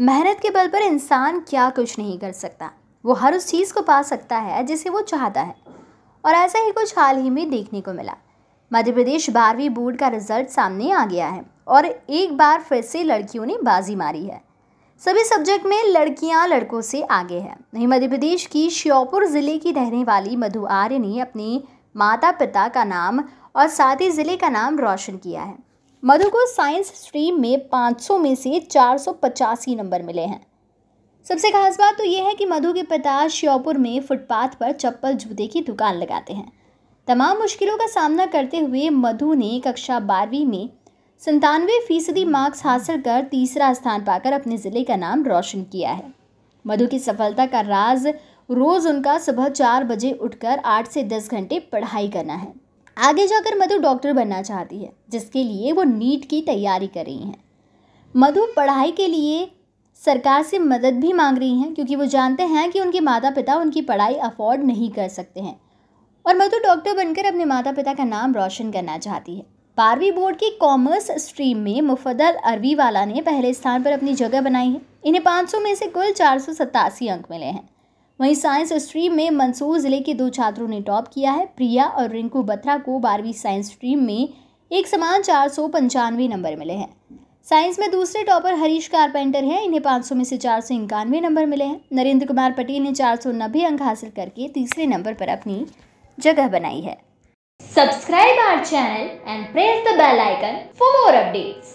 मेहनत के बल पर इंसान क्या कुछ नहीं कर सकता वो हर उस चीज़ को पा सकता है जिसे वो चाहता है और ऐसा ही कुछ हाल ही में देखने को मिला मध्य प्रदेश बारहवीं बोर्ड का रिजल्ट सामने आ गया है और एक बार फिर से लड़कियों ने बाजी मारी है सभी सब्जेक्ट में लड़कियां लड़कों से आगे हैं वहीं मध्य प्रदेश की श्योपुर ज़िले की रहने वाली मधु आर्य ने अपने माता पिता का नाम और साथ ही ज़िले का नाम रोशन किया है मधु को साइंस स्ट्रीम में 500 में से चार नंबर मिले हैं सबसे खास बात तो ये है कि मधु के पिता श्योपुर में फुटपाथ पर चप्पल जूते की दुकान लगाते हैं तमाम मुश्किलों का सामना करते हुए मधु ने कक्षा बारहवीं में संतानवे फीसदी मार्क्स हासिल कर तीसरा स्थान पाकर अपने ज़िले का नाम रोशन किया है मधु की सफलता का राज रोज़ उनका सुबह चार बजे उठकर आठ से दस घंटे पढ़ाई करना है आगे जाकर मधु डॉक्टर बनना चाहती है जिसके लिए वो नीट की तैयारी कर रही हैं मधु पढ़ाई के लिए सरकार से मदद भी मांग रही हैं क्योंकि वो जानते हैं कि उनके माता पिता उनकी पढ़ाई अफोर्ड नहीं कर सकते हैं और मधु डॉक्टर बनकर अपने माता पिता का नाम रोशन करना चाहती है बारहवीं बोर्ड की कॉमर्स स्ट्रीम में मुफदल अरवी वाला ने पहले स्थान पर अपनी जगह बनाई है इन्हें 500 में से कुल चार अंक मिले हैं वहीं साइंस स्ट्रीम में मंसूर ज़िले के दो छात्रों ने टॉप किया है प्रिया और रिंकू बत्रा को बारहवीं साइंस स्ट्रीम में एक समान चार सौ पंचानवे नंबर मिले हैं साइंस में दूसरे टॉपर हरीश कारपेंटर हैं इन्हें पाँच सौ में से चार सौ इक्यानवे नंबर मिले हैं नरेंद्र कुमार पटेल ने चार सौ नब्बे अंक हासिल करके तीसरे नंबर पर अपनी जगह बनाई है subscribe our channel and press the bell icon for more updates